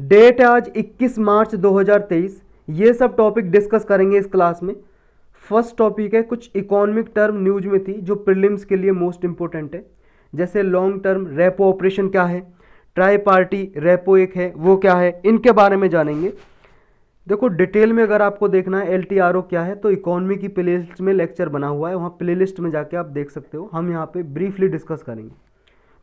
date है आज 21 मार्च 2023 ये सब टॉपिक डिस्कस करेंगे इस क्लास में फर्स्ट टॉपिक है कुछ इकोनॉमिक टर्म न्यूज में थी जो प्रिलिम्स के लिए मोस्ट इंपॉर्टेंट है जैसे लॉन्ग टर्म रेपो ऑपरेशन क्या है ट्राई पार्टी रेपो एक है वो क्या है इनके बारे में जानेंगे देखो डिटेल में अगर आपको देखना है एल क्या है तो इकोनॉमी की प्ले में लेक्चर बना हुआ है वहाँ प्ले में जाके आप देख सकते हो हम यहाँ पर ब्रीफली डिस्कस करेंगे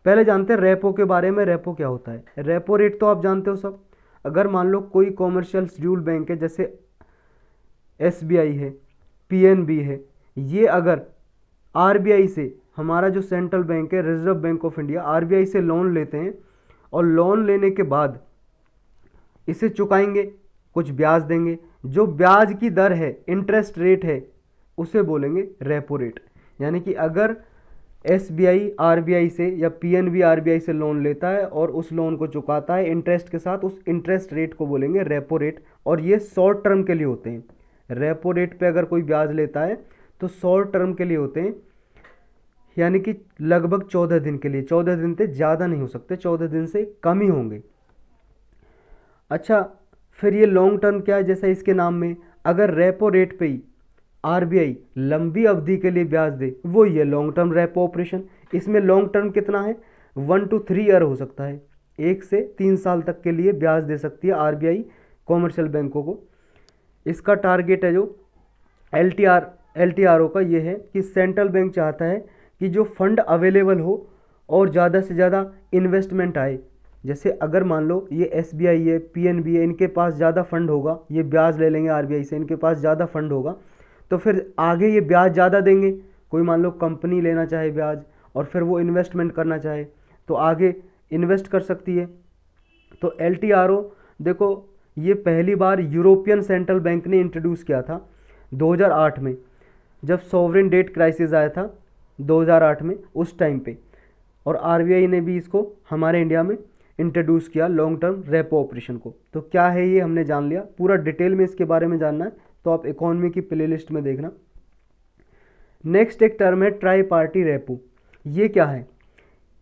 पहले जानते हैं रेपो के बारे में रेपो क्या होता है रेपो रेट तो आप जानते हो सब अगर मान लो कोई कॉमर्शियल शेड्यूल बैंक है जैसे एस है पी है ये अगर आर से हमारा जो सेंट्रल बैंक है Reserve Bank of India R से लोन लेते हैं और लोन लेने के बाद इसे चुकाएंगे कुछ ब्याज देंगे जो ब्याज की दर है इंटरेस्ट रेट है उसे बोलेंगे रेपो रेट यानी कि अगर S B I R B I से या P N B R B I से लोन लेता है और उस लोन को चुकाता है इंटरेस्ट के साथ उस इंटरेस्ट रेट को बोलेंगे रेपो रेट और ये शॉर्ट टर्म के लिए होते हैं रेपो रेट पे अगर कोई ब्याज लेता है तो शॉर्ट टर्म के लिए होते हैं यानी कि लगभग चौदह दिन के लिए चौदह दिन से ज़्यादा नहीं हो सकते चौदह दिन से कम ही होंगे अच्छा फिर ये लॉन्ग टर्म क्या है जैसा इसके नाम में अगर रेपो रेट पे ही आरबीआई लंबी अवधि के लिए ब्याज दे वो ये लॉन्ग टर्म रेपो ऑपरेशन इसमें लॉन्ग टर्म कितना है वन टू थ्री ईयर हो सकता है एक से तीन साल तक के लिए ब्याज दे सकती है आरबीआई कॉमर्शियल बैंकों को इसका टारगेट है जो L T R L T R O का ये है कि सेंट्रल बैंक चाहता है कि जो फंड अवेलेबल हो और ज़्यादा से ज़्यादा इन्वेस्टमेंट आए जैसे अगर मान लो ये एस बी आई है पी एन बी है इनके पास ज़्यादा फंड होगा ये ब्याज ले लेंगे आर बी आई से इनके पास ज़्यादा फंड होगा तो फिर आगे ये ब्याज ज़्यादा देंगे कोई मान लो कंपनी लेना चाहे ब्याज और फिर वो इन्वेस्टमेंट करना चाहे तो आगे इन्वेस्ट कर सकती है तो एल देखो ये पहली बार यूरोपियन सेंट्रल बैंक ने इंट्रोड्यूस किया था 2008 में जब सॉवरेन डेट क्राइसिस आया था 2008 में उस टाइम पे और आरबीआई ने भी इसको हमारे इंडिया में इंट्रोड्यूस किया लॉन्ग टर्म रेपो ऑपरेशन को तो क्या है ये हमने जान लिया पूरा डिटेल में इसके बारे में जानना है तो आप इकोनॉमी की प्लेलिस्ट में देखना नेक्स्ट एक टर्म है ट्राई पार्टी रेपो ये क्या है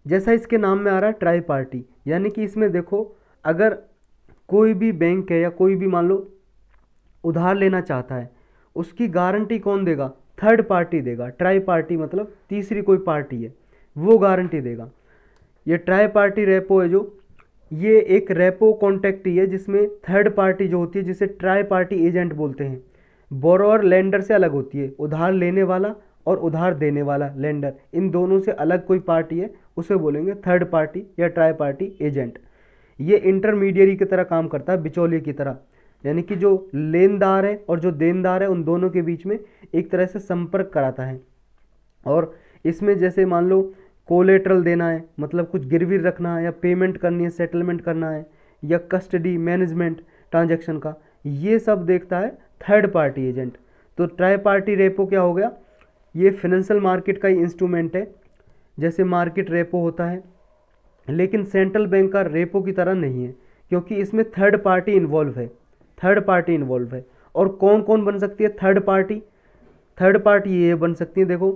जैसा इसके नाम में आ रहा है ट्राई पार्टी यानी कि इसमें देखो अगर कोई भी बैंक है या कोई भी मान लो उधार लेना चाहता है उसकी गारंटी कौन देगा थर्ड पार्टी देगा ट्राई पार्टी मतलब तीसरी कोई पार्टी है वो गारंटी देगा ये ट्राई पार्टी रेपो है जो ये एक रेपो कॉन्टैक्ट ही है जिसमें थर्ड पार्टी जो होती है जिसे ट्राई पार्टी एजेंट बोलते हैं बोरोर लेंडर से अलग होती है उधार लेने वाला और उधार देने वाला लेंडर इन दोनों से अलग कोई पार्टी है उसे बोलेंगे थर्ड पार्टी या ट्राई पार्टी एजेंट ये इंटरमीडियरी की तरह काम करता है बिचौलिए की तरह यानी कि जो लेनदार है और जो देनदार है उन दोनों के बीच में एक तरह से संपर्क कराता है और इसमें जैसे मान लो कोलेट्रल देना है मतलब कुछ गिरवी रखना है या पेमेंट करनी है सेटलमेंट करना है या कस्टडी मैनेजमेंट ट्रांजेक्शन का ये सब देखता है थर्ड पार्टी एजेंट तो ट्राई पार्टी रेपो क्या हो गया ये फिनेंशियल मार्केट का ही इंस्ट्रूमेंट है जैसे मार्केट रेपो होता है लेकिन सेंट्रल बैंक का रेपो की तरह नहीं है क्योंकि इसमें थर्ड पार्टी इन्वॉल्व है थर्ड पार्टी इन्वॉल्व है और कौन कौन बन सकती है थर्ड पार्टी थर्ड पार्टी ये बन सकती है देखो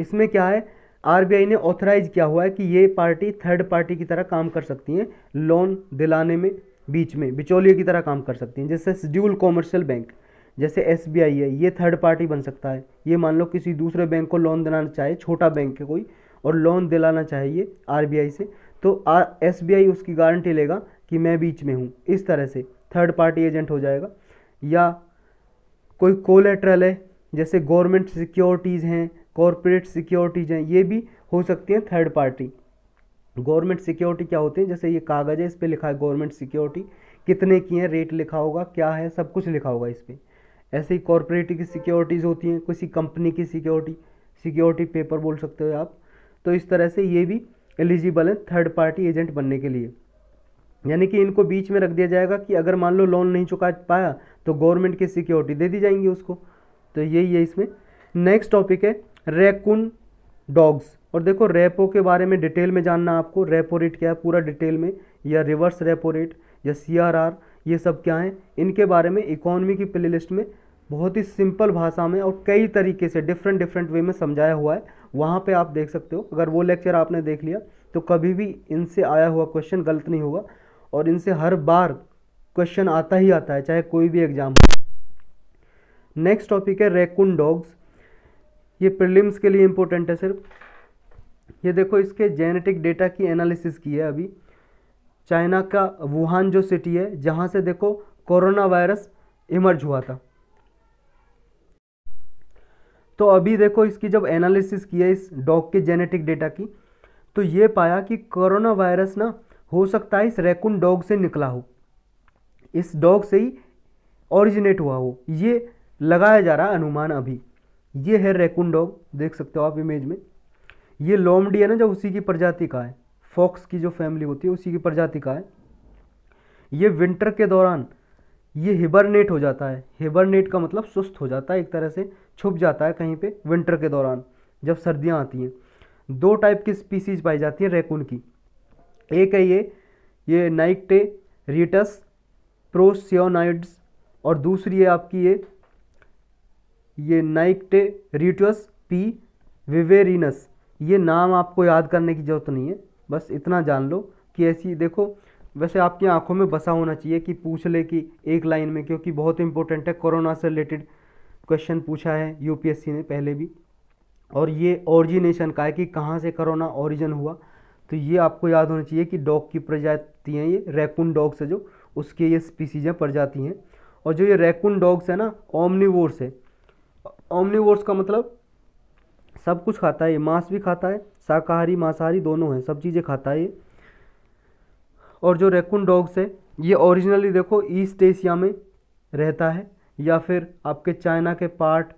इसमें क्या है आरबीआई ने ऑथराइज किया हुआ है कि ये पार्टी थर्ड पार्टी की तरह काम कर सकती हैं लोन दिलाने में बीच में बिचौलिए की तरह काम कर सकती हैं जैसे शेड्यूल कॉमर्शियल बैंक जैसे एस है ये थर्ड पार्टी बन सकता है ये मान लो किसी दूसरे बैंक को लोन दिलाना चाहे छोटा बैंक है कोई और लोन दिलाना चाहिए आर से तो एस उसकी गारंटी लेगा कि मैं बीच में हूँ इस तरह से थर्ड पार्टी एजेंट हो जाएगा या कोई कोलेट्रल है जैसे गवर्नमेंट सिक्योरिटीज़ हैं कॉरपोरेट सिक्योरिटीज़ हैं ये भी हो सकती हैं थर्ड पार्टी गवर्नमेंट सिक्योरिटी क्या होती है जैसे ये कागज़ है इस पर लिखा है गवर्नमेंट सिक्योरिटी कितने की है रेट लिखा होगा क्या है सब कुछ लिखा होगा इस पर ऐसे ही कॉरपोरेट की सिक्योरिटीज़ होती हैं किसी कंपनी की सिक्योरिटी सिक्योरिटी पेपर बोल सकते हो आप तो इस तरह से ये भी एलिजिबल है थर्ड पार्टी एजेंट बनने के लिए यानी कि इनको बीच में रख दिया जाएगा कि अगर मान लो लोन नहीं चुका पाया तो गवर्नमेंट की सिक्योरिटी दे दी जाएंगी उसको तो यही है इसमें नेक्स्ट टॉपिक है रेकुन डॉग्स और देखो रेपो के बारे में डिटेल में जानना आपको रेपो रेट क्या है पूरा डिटेल में या रिवर्स रेपो रेट या सी ये सब क्या हैं इनके बारे में इकोनॉमी की प्ले में बहुत ही सिंपल भाषा में और कई तरीके से डिफरेंट डिफरेंट वे में समझाया हुआ है वहाँ पे आप देख सकते हो अगर वो लेक्चर आपने देख लिया तो कभी भी इनसे आया हुआ क्वेश्चन गलत नहीं होगा और इनसे हर बार क्वेश्चन आता ही आता है चाहे कोई भी एग्जाम हो नेक्स्ट टॉपिक है रेकुन डॉग्स ये प्रिलिम्स के लिए इम्पोर्टेंट है सिर्फ ये देखो इसके जेनेटिक डेटा की एनालिसिस की है अभी चाइना का वुहान जो सिटी है जहाँ से देखो कोरोना वायरस इमर्ज हुआ था तो अभी देखो इसकी जब एनालिसिस है इस डॉग के जेनेटिक डेटा की तो ये पाया कि कोरोना वायरस ना हो सकता है इस रैकून डॉग से निकला हो इस डॉग से ही ओरिजिनेट हुआ हो ये लगाया जा रहा अनुमान अभी ये है रेकुन डॉग देख सकते हो आप इमेज में ये लोमडी है ना जो उसी की प्रजाति का है फॉक्स की जो फैमिली होती है उसी की प्रजाति का है ये विंटर के दौरान ये हिबरनेट हो जाता है हिबरनेट का मतलब सुस्त हो जाता है एक तरह से छुप जाता है कहीं पे विंटर के दौरान जब सर्दियाँ आती हैं दो टाइप की स्पीसीज पाई जाती हैं रेकुन की एक है ये ये नाइकटे रिटस प्रोसियोनाइड्स और दूसरी है आपकी ये ये नाइकटे रिटस पी विवेरिनस ये नाम आपको याद करने की ज़रूरत नहीं है बस इतना जान लो कि ऐसी देखो वैसे आपकी आंखों में बसा होना चाहिए कि पूछ ले कि एक लाइन में क्योंकि बहुत इंपॉर्टेंट है कोरोना से रिलेटेड क्वेश्चन पूछा है यूपीएससी ने पहले भी और ये ओरिजिनेशन का है कि कहाँ से करोना ओरिजिन हुआ तो ये आपको याद होना चाहिए कि डॉग की प्रजाति हैं ये रैकून डॉग्स है जो उसके ये स्पीसीज हैं प्रजाति हैं और जो ये रैकून डॉग्स है ना ओमनीवोर्स है ओमनीवर्स का मतलब सब कुछ खाता है ये मांस भी खाता है शाकाहारी मांसाहारी दोनों है सब चीज़ें खाता है ये और जो रेकुन डॉग्स है ये ओरिजिनली देखो ईस्ट एशिया में रहता है या फिर आपके चाइना के पार्ट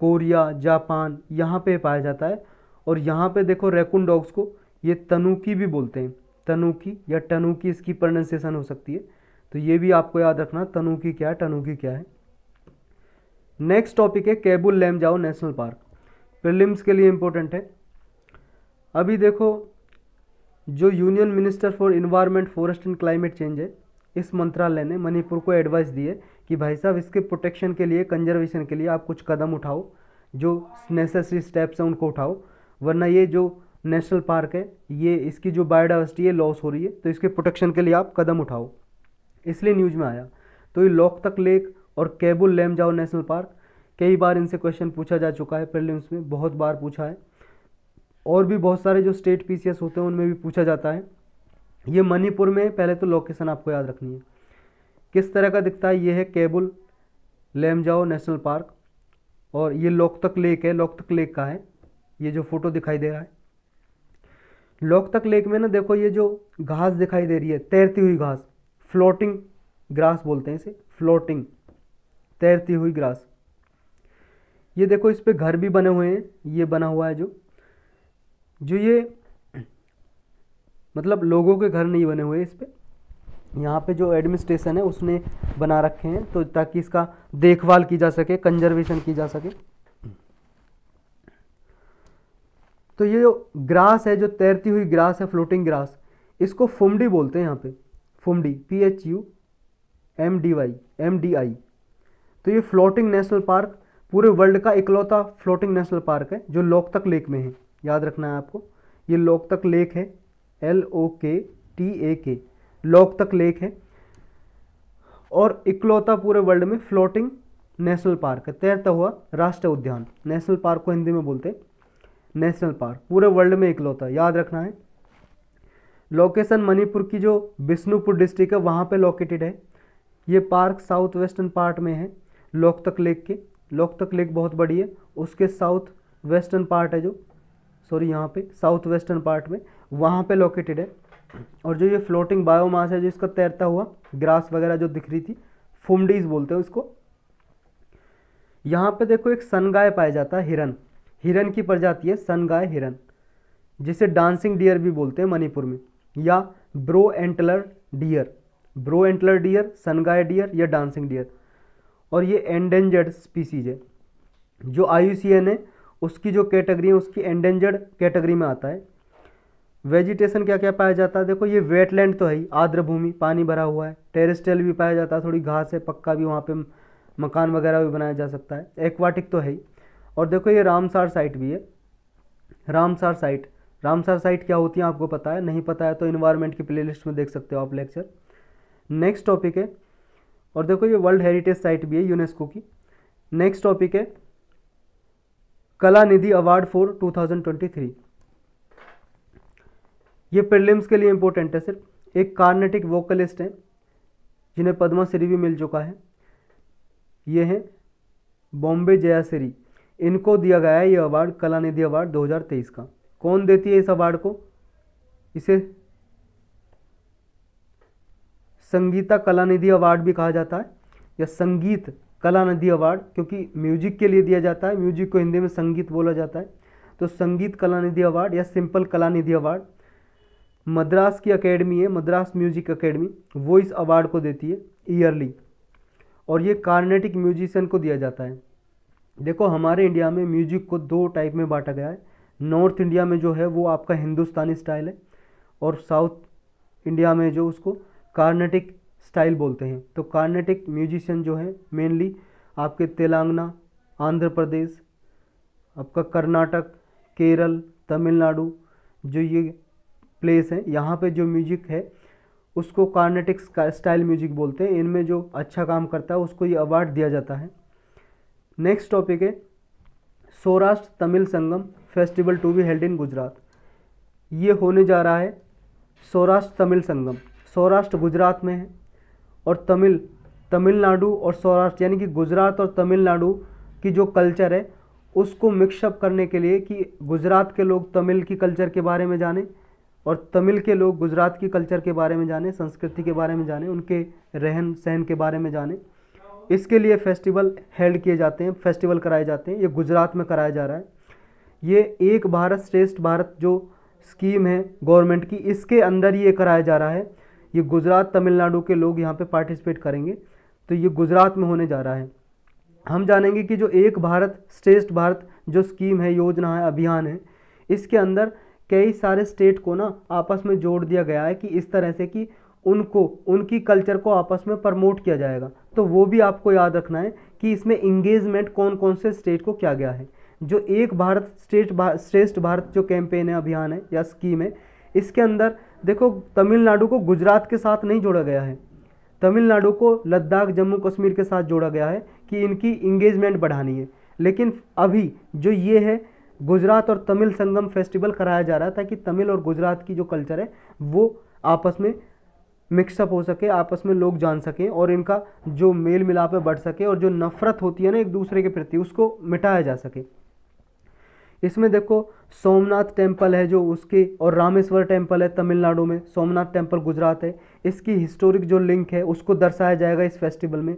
कोरिया जापान यहाँ पे पाया जाता है और यहाँ पे देखो रेकुन डॉग्स को ये तनुकी भी बोलते हैं तनुकी या टनुकी इसकी प्रोनंसिएशन हो सकती है तो ये भी आपको याद रखना तनुकी क्या है टनुकी क्या है नेक्स्ट टॉपिक है Keibul Lamjao national park prelims के लिए इम्पोर्टेंट है अभी देखो जो union minister for environment forest and climate change है इस मंत्रालय ने मणिपुर को एडवाइस दी है कि भाई साहब इसके प्रोटेक्शन के लिए कंजर्वेशन के लिए आप कुछ कदम उठाओ जो नेसेसरी स्टेप्स हैं उनको उठाओ वरना ये जो नेशनल पार्क है ये इसकी जो बायोडावर्सिटी है लॉस हो रही है तो इसके प्रोटेक्शन के लिए आप कदम उठाओ इसलिए न्यूज़ में आया तो ये लोकतक लेक और Keibul Lamjao national park कई बार इनसे क्वेश्चन पूछा जा चुका है प्रिलिम्स में बहुत बार पूछा है और भी बहुत सारे जो स्टेट पी होते हैं उनमें भी पूछा जाता है ये मणिपुर में पहले तो लोकेशन आपको याद रखनी है किस तरह का दिखता है ये है cable Lamjao national park और ये लोकतक लेक है लोकतक लेक का है ये जो फ़ोटो दिखाई दे रहा है लोकतक लेक में ना देखो ये जो घास दिखाई दे रही है तैरती हुई घास फ्लोटिंग ग्रास बोलते हैं इसे फ्लोटिंग तैरती हुई ग्रास ये देखो इस पर घर भी बने हुए हैं ये बना हुआ है जो जो ये मतलब लोगों के घर नहीं बने हुए इस पर यहाँ पे जो एडमिनिस्ट्रेशन है उसने बना रखे हैं तो ताकि इसका देखभाल की जा सके कंजर्वेशन की जा सके तो ये जो ग्रास है जो तैरती हुई ग्रास है फ्लोटिंग ग्रास इसको फुमडी बोलते हैं यहाँ पे phumdi P H U M D Y M D I तो ये फ्लोटिंग नेशनल पार्क पूरे वर्ल्ड का इकलौता फ्लोटिंग नेशनल पार्क है जो लोकतक लेक में है याद रखना है आपको ये लोकतक लेक है एल ओ के टी ए के लोकतक लेक है और इकलौता पूरे वर्ल्ड में फ्लोटिंग नेशनल पार्क है तैरता हुआ राष्ट्र उद्यान नेशनल पार्क को हिंदी में बोलते हैं नेशनल पार्क पूरे वर्ल्ड में इकलौता याद रखना है लोकेशन मणिपुर की जो बिष्णुपुर डिस्ट्रिक्ट है वहाँ पे लोकेटेड है ये पार्क साउथ वेस्टर्न पार्ट में है लोकतक लेक के लोकतक लेक बहुत बड़ी है उसके साउथ वेस्टर्न पार्ट है जो सॉरी यहाँ पे साउथ वेस्टर्न पार्ट में वहाँ पे लोकेटेड है और जो ये फ्लोटिंग बायोमास है जो इसका तैरता हुआ ग्रास वगैरह जो दिख रही थी फुमडीज बोलते हैं उसको यहाँ पे देखो एक सनगाय पाया जाता है हिरन हिरन की प्रजाति है सनगाय हिरन जिसे डांसिंग डियर भी बोलते हैं मणिपुर में या brow antler deer brow antler deer Sangai deer या डांसिंग डियर और ये एंडेंजर्ड स्पीसीज है जो आई है उसकी जो कैटेगरी है उसकी एंडेंजर्ड कैटेगरी में आता है वेजिटेशन क्या क्या पाया जाता है देखो ये वेटलैंड तो है ही आर्द्र भूमि पानी भरा हुआ है टेरेस्टल भी पाया जाता है थोड़ी घास है पक्का भी वहाँ पे मकान वगैरह भी बनाया जा सकता है एक्वाटिक तो है ही और देखो ये रामसार साइट भी है रामसार साइट रामसार साइट क्या होती है आपको पता है नहीं पता है तो इन्वायरमेंट की लिस्ट में देख सकते हो आप लेक्चर नेक्स्ट टॉपिक है और देखो ये वर्ल्ड हेरिटेज साइट भी है यूनेस्को की नेक्स्ट टॉपिक है कला निधि अवार्ड फॉर 2023 ये प्रिलिम्स के लिए इंपॉर्टेंट है सिर्फ एक कार्नेटिक वोकलिस्ट हैं जिन्हें पद्मा श्री भी मिल चुका है ये हैं बॉम्बे जयाश्री इनको दिया गया है ये अवार्ड कला निधि अवार्ड 2023 का कौन देती है इस अवार्ड को इसे संगीता कला निधि अवार्ड भी कहा जाता है या संगीत कला निधि अवार्ड क्योंकि म्यूजिक के लिए दिया जाता है म्यूजिक को हिंदी में संगीत बोला जाता है तो संगीत कला निधि अवार्ड या सिंपल कला निधि अवार्ड मद्रास की अकेडमी है मद्रास म्यूजिक अकेडमी वो इस अवार्ड को देती है ईयरली और ये कार्नेटिक म्यूजिशियन को दिया जाता है देखो हमारे इंडिया में म्यूजिक को दो टाइप में बांटा गया है नॉर्थ इंडिया में जो है वो आपका हिंदुस्तानी स्टाइल है और साउथ इंडिया में जो उसको कार्नेटिक स्टाइल बोलते हैं तो कार्नेटिक म्यूजिशियन जो है मेनली आपके तेलंगाना आंध्र प्रदेश आपका कर्नाटक केरल तमिलनाडु जो ये प्लेस है यहाँ पे जो म्यूजिक है उसको कार्नेटिक स्टाइल म्यूजिक बोलते हैं इनमें जो अच्छा काम करता है उसको ये अवार्ड दिया जाता है नेक्स्ट टॉपिक है Saurashtra Tamil Sangam festival to be held in Gujarat ये होने जा रहा है सौराष्ट्र तमिल संगम सौराष्ट्र गुजरात में है और तमिल तमिलनाडु और सौराष्ट्र यानी कि गुजरात और तमिलनाडु की जो कल्चर है उसको मिक्सअप करने के लिए कि गुजरात के लोग तमिल की कल्चर के बारे में जाने और तमिल के लोग गुजरात की कल्चर के बारे में जाने संस्कृति के बारे में जाने उनके रहन सहन के बारे में जाने इसके लिए फेस्टिवल हेल्ड किए जाते हैं फेस्टिवल कराए जाते हैं ये गुजरात में कराया जा रहा है ये एक भारत श्रेष्ठ भारत जो स्कीम है गवर्नमेंट की इसके अंदर ये कराया जा रहा है ये गुजरात तमिलनाडु के लोग यहाँ पे पार्टिसिपेट करेंगे तो ये गुजरात में होने जा रहा है हम जानेंगे कि जो एक भारत श्रेष्ठ भारत जो स्कीम है योजना है अभियान है इसके अंदर कई सारे स्टेट को ना आपस में जोड़ दिया गया है कि इस तरह से कि उनको उनकी कल्चर को आपस में प्रमोट किया जाएगा तो वो भी आपको याद रखना है कि इसमें इंगेजमेंट कौन कौन से स्टेट को क्या गया है जो एक भारत स्टेट श्रेष्ठ भारत जो कैंपेन है अभियान है या स्कीम है इसके अंदर देखो तमिलनाडु को गुजरात के साथ नहीं जोड़ा गया है तमिलनाडु को लद्दाख जम्मू कश्मीर के साथ जोड़ा गया है कि इनकी इंगेजमेंट बढ़ानी है लेकिन अभी जो ये है गुजरात और तमिल संगम फेस्टिवल कराया जा रहा है ताकि तमिल और गुजरात की जो कल्चर है वो आपस में मिक्सअप हो सके आपस में लोग जान सकें और इनका जो मेल मिलाप है बढ़ सके और जो नफ़रत होती है ना एक दूसरे के प्रति उसको मिटाया जा सके इसमें देखो सोमनाथ टेम्पल है जो उसके और रामेश्वर टेम्पल है तमिलनाडु में सोमनाथ टेम्पल गुजरात है इसकी हिस्टोरिक जो लिंक है उसको दर्शाया जाएगा इस फेस्टिवल में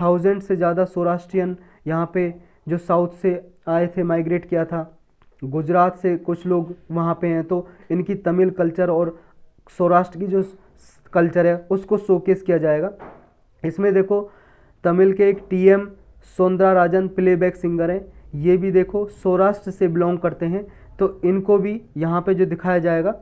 थाउजेंड से ज़्यादा सौराष्ट्रियन यहाँ पे जो साउथ से आए थे माइग्रेट किया था गुजरात से कुछ लोग वहाँ पे हैं तो इनकी तमिल कल्चर और सौराष्ट्र की जो कल्चर है उसको शोकेस किया जाएगा इसमें देखो तमिल के एक T M Soundararajan playback singer हैं ये भी देखो सौराष्ट्र से बिलोंग करते हैं तो इनको भी यहाँ पे जो दिखाया जाएगा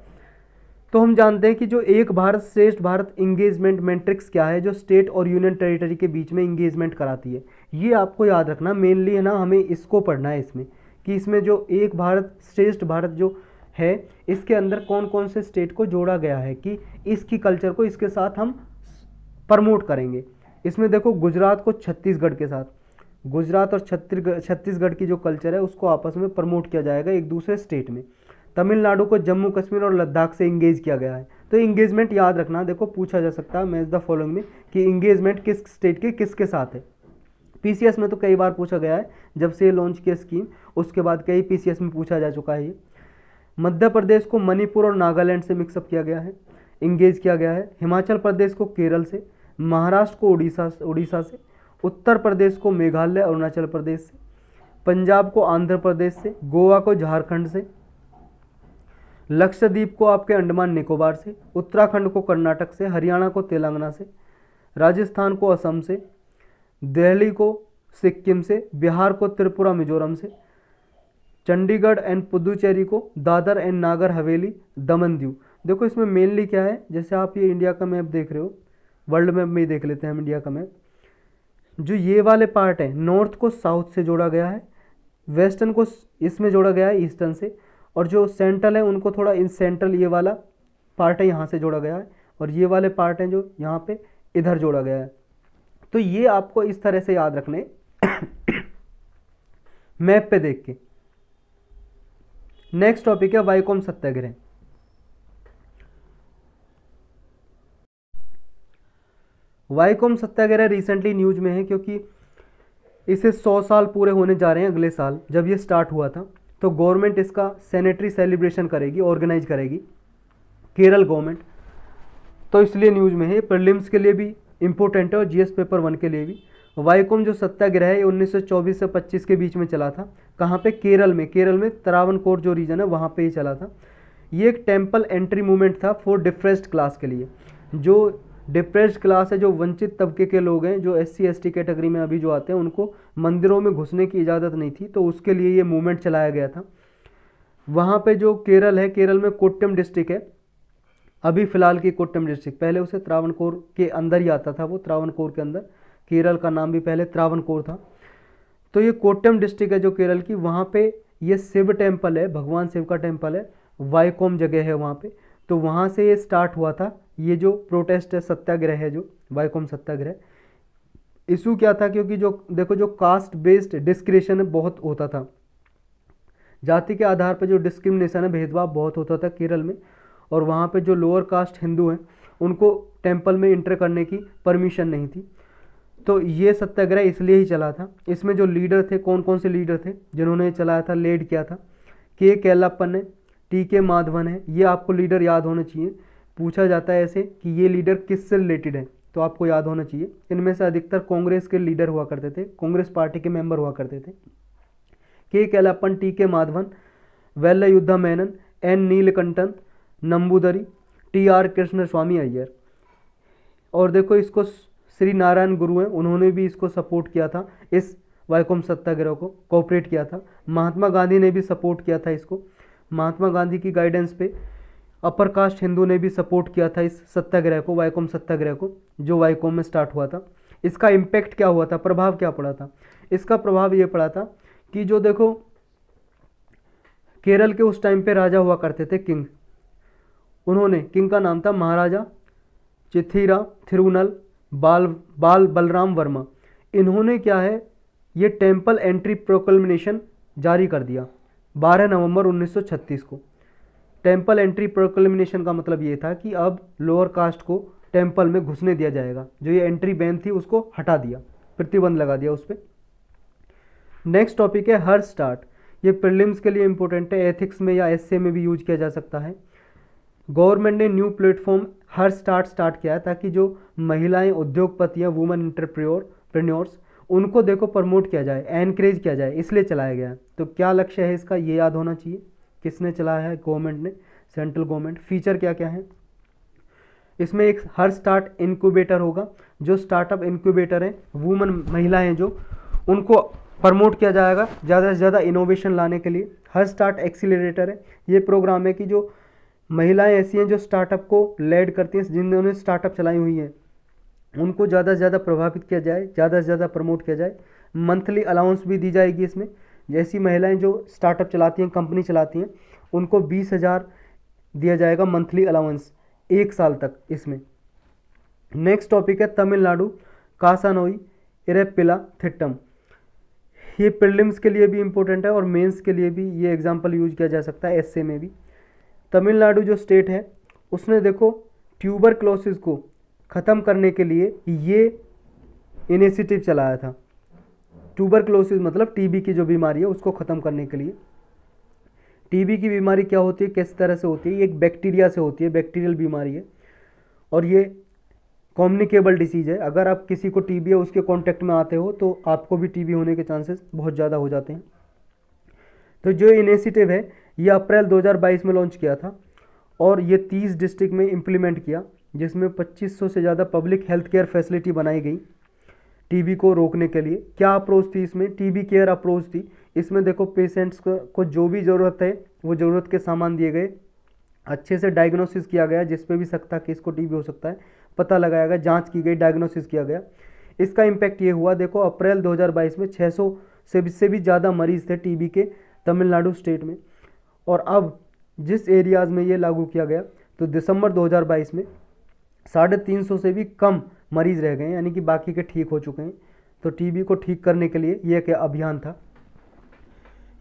तो हम जानते हैं कि जो एक भारत श्रेष्ठ भारत इंगेजमेंट मैट्रिक्स क्या है जो स्टेट और यूनियन टेरिटरी के बीच में इंगेजमेंट कराती है ये आपको याद रखना मेनली है ना हमें इसको पढ़ना है इसमें कि इसमें जो एक भारत श्रेष्ठ भारत जो है इसके अंदर कौन कौन से स्टेट को जोड़ा गया है कि इसकी कल्चर को इसके साथ हम प्रमोट करेंगे इसमें देखो गुजरात को छत्तीसगढ़ के साथ गुजरात और छत्तीसगढ़ छत्तीसगढ़ की जो कल्चर है उसको आपस में प्रमोट किया जाएगा एक दूसरे स्टेट में तमिलनाडु को जम्मू कश्मीर और लद्दाख से इंगेज किया गया है तो इंगेजमेंट याद रखना देखो पूछा जा सकता है मैच द फॉलोइंग में कि इंगेजमेंट किस स्टेट के किसके साथ है पीसीएस में तो कई बार पूछा गया है जब से लॉन्च किया स्कीम उसके बाद कई पीसीएस में पूछा जा चुका है ये मध्य प्रदेश को मणिपुर और नागालैंड से मिक्सअप किया गया है इंगेज किया गया है हिमाचल प्रदेश को केरल से महाराष्ट्र को उड़ीसा उड़ीसा से उत्तर प्रदेश को मेघालय अरुणाचल प्रदेश से पंजाब को आंध्र प्रदेश से गोवा को झारखंड से लक्षद्वीप को आपके अंडमान निकोबार से उत्तराखंड को कर्नाटक से हरियाणा को तेलंगाना से राजस्थान को असम से दिल्ली को सिक्किम से बिहार को त्रिपुरा मिजोरम से चंडीगढ़ एंड पुदुचेरी को दादर एंड नागर हवेली दमन दीव देखो इसमें मेनली क्या है जैसे आप ये इंडिया का मैप देख रहे हो वर्ल्ड मैप में ही देख लेते हैं हम इंडिया का मैप जो ये वाले पार्ट हैं नॉर्थ को साउथ से जोड़ा गया है वेस्टर्न को इसमें जोड़ा गया है ईस्टर्न से और जो सेंट्रल है उनको थोड़ा इन सेंट्रल ये वाला पार्ट है यहाँ से जोड़ा गया है और ये वाले पार्ट हैं जो यहाँ पे इधर जोड़ा गया है तो ये आपको इस तरह से याद रखने मैप पे देख के नेक्स्ट टॉपिक है वाइकॉम सत्याग्रह कॉम सत्याग्रह रिसेंटली न्यूज में है क्योंकि इसे 100 साल पूरे होने जा रहे हैं अगले साल जब ये स्टार्ट हुआ था तो गवर्नमेंट इसका सैनिटरी सेलिब्रेशन करेगी ऑर्गेनाइज करेगी केरल गवर्नमेंट तो इसलिए न्यूज़ में है प्रलिम्स के लिए भी इम्पोर्टेंट है और जीएस पेपर वन के लिए भी वाईकोम जो सत्याग्रह है ये 1924 से 25 के बीच में चला था कहाँ पे केरल में केरल में तरावनकोट जो रीजन है वहाँ पे ही चला था ये एक टेम्पल एंट्री मूवमेंट था फॉर डिफ्रेस्ड क्लास के लिए जो डिप्रेस्ड क्लास है जो वंचित तबके के लोग हैं जो एस सी कैटेगरी में अभी जो आते हैं उनको मंदिरों में घुसने की इजाज़त नहीं थी तो उसके लिए ये मूवमेंट चलाया गया था वहाँ पे जो केरल है केरल में कोट्टम डिस्ट्रिक्ट है अभी फ़िलहाल की कोट्टम डिस्ट्रिक्ट पहले उसे त्रावणकोर के अंदर ही आता था वो त्रावणकोर के अंदर केरल का नाम भी पहले त्रावणकोर था तो ये कोट्टम डिस्ट्रिक्ट है जो केरल की वहाँ पर ये शिव टेम्पल है भगवान शिव का टेम्पल है वाईकोम जगह है वहाँ पर तो वहाँ से ये स्टार्ट हुआ था ये जो प्रोटेस्ट है सत्याग्रह है जो वाईकॉम सत्याग्रह इशू क्या था क्योंकि जो देखो जो कास्ट बेस्ड डिस्क्रिशन बहुत होता था जाति के आधार पर जो डिस्क्रिमिनेशन है भेदभाव बहुत होता था केरल में और वहाँ पर जो लोअर कास्ट हिंदू हैं उनको टेम्पल में इंटर करने की परमिशन नहीं थी तो ये सत्याग्रह इसलिए ही चला था इसमें जो लीडर थे कौन कौन से लीडर थे जिन्होंने चलाया था लेड किया था के केलापन है टी के माधवन है ये आपको लीडर याद होने चाहिए पूछा जाता है ऐसे कि ये लीडर किससे रिलेटेड हैं तो आपको याद होना चाहिए इनमें से अधिकतर कांग्रेस के लीडर हुआ करते थे कांग्रेस पार्टी के मेंबर हुआ करते थे के Kelappan T K Madhavan Velayudha Menon N Neelakantan Namboodiri T R Krishnaswami Iyer और देखो इसको श्री नारायण गुरु हैं उन्होंने भी इसको सपोर्ट किया था इस वाइकोम सत्याग्रह को कॉपरेट किया था महात्मा गांधी ने भी सपोर्ट किया था इसको महात्मा गांधी की गाइडेंस पे अपर कास्ट हिंदू ने भी सपोर्ट किया था इस सत्याग्रह को वाईकॉम सत्याग्रह को जो वाईकॉम में स्टार्ट हुआ था इसका इम्पैक्ट क्या हुआ था प्रभाव क्या पड़ा था इसका प्रभाव ये पड़ा था कि जो देखो केरल के उस टाइम पे राजा हुआ करते थे किंग उन्होंने किंग का नाम था महाराजा चिथिरा थिरुनल बाल बाल बलराम वर्मा इन्होंने क्या है ये टेम्पल एंट्री प्रोकलमिनेशन जारी कर दिया 12 नवंबर 1936 को टेम्पल एंट्री प्रोक्लेमिनेशन का मतलब ये था कि अब लोअर कास्ट को टेम्पल में घुसने दिया जाएगा जो ये एंट्री बैन थी उसको हटा दिया प्रतिबंध लगा दिया उस पर नेक्स्ट टॉपिक है हर स्टार्ट ये प्रिलिम्स के लिए इंपॉर्टेंट है एथिक्स में या एस में भी यूज किया जा सकता है गवर्नमेंट ने न्यू प्लेटफॉर्म हर स्टार्ट स्टार्ट किया है ताकि जो महिलाएं उद्योगपतियां वुमेन इंटरप्रियोर प्रन्योर्स उनको देखो प्रमोट किया जाए एनकरेज किया जाए इसलिए चलाया गया है तो क्या लक्ष्य है इसका ये याद होना चाहिए किसने चलाया है गवर्नमेंट ने सेंट्रल गवर्नमेंट फीचर क्या क्या है इसमें एक हर स्टार्ट इनक्यूबेटर होगा जो स्टार्टअप इनक्यूबेटर हैं वुमन महिलाएं हैं जो उनको प्रमोट किया जाएगा ज़्यादा से ज़्यादा इनोवेशन लाने के लिए हर स्टार्ट एक्सीटर है ये प्रोग्राम है कि जो महिलाएं ऐसी हैं जो स्टार्टअप को लेड करती हैं जिन्होंने स्टार्टअप चलाई हुई हैं उनको ज़्यादा से ज़्यादा प्रभावित किया जाए ज़्यादा से ज़्यादा प्रमोट किया जाए मंथली अलाउंस भी दी जाएगी इसमें जैसी महिलाएं जो स्टार्टअप चलाती हैं कंपनी चलाती हैं उनको बीस हज़ार दिया जाएगा मंथली अलाउंस एक साल तक इसमें नेक्स्ट टॉपिक है तमिलनाडु कासानोई इरेपिला थिट्टम ये प्रिलिम्स के लिए भी इम्पोर्टेंट है और मेंस के लिए भी ये एग्जांपल यूज किया जा सकता है एस में भी तमिलनाडु जो स्टेट है उसने देखो ट्यूबर क्लोसिस को ख़त्म करने के लिए ये इनिशिएटिव चलाया था ट्यूबरक्लोसिस मतलब टीबी की जो बीमारी है उसको ख़त्म करने के लिए टीबी की बीमारी क्या होती है किस तरह से होती है ये एक बैक्टीरिया से होती है बैक्टीरियल बीमारी है और ये कॉम्युनिकेबल डिसीज़ है अगर आप किसी को टीबी है उसके कॉन्टैक्ट में आते हो तो आपको भी टीबी होने के चांसेस बहुत ज़्यादा हो जाते हैं तो जो इनिशिएटिव है ये अप्रैल 2022 में लॉन्च किया था और ये 30 डिस्ट्रिक्ट में इम्प्लीमेंट किया जिसमें 2500 से ज़्यादा पब्लिक हेल्थ केयर फैसिलिटी बनाई गई टीबी को रोकने के लिए क्या अप्रोच थी इसमें टीबी केयर अप्रोच थी इसमें देखो पेशेंट्स को जो भी ज़रूरत है वो ज़रूरत के सामान दिए गए अच्छे से डायग्नोसिस किया गया जिस पे भी सकता कि इसको टीबी हो सकता है पता लगाया गया जांच की गई डायग्नोसिस किया गया इसका इम्पैक्ट ये हुआ देखो अप्रैल 2022 में 600 से से भी ज़्यादा मरीज़ थे टीबी के तमिलनाडु स्टेट में और अब जिस एरियाज़ में ये लागू किया गया तो दिसंबर 2022 में साढ़े तीन से भी कम मरीज रह गए यानी कि बाकी के ठीक हो चुके हैं तो टीबी को ठीक करने के लिए यह एक अभियान था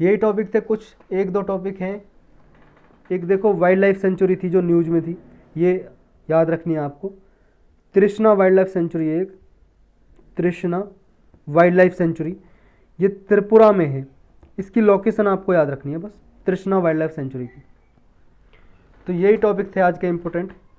यही टॉपिक थे कुछ एक दो टॉपिक हैं एक देखो वाइल्ड लाइफ सेंचुरी थी जो न्यूज में थी ये याद रखनी है आपको तृष्णा वाइल्ड लाइफ सेंचुरी एक तृष्णा वाइल्ड लाइफ सेंचुरी ये त्रिपुरा में है इसकी लोकेशन आपको याद रखनी है बस तृष्णा वाइल्ड लाइफ सेंचुरी की तो यही टॉपिक थे आज के इम्पोर्टेंट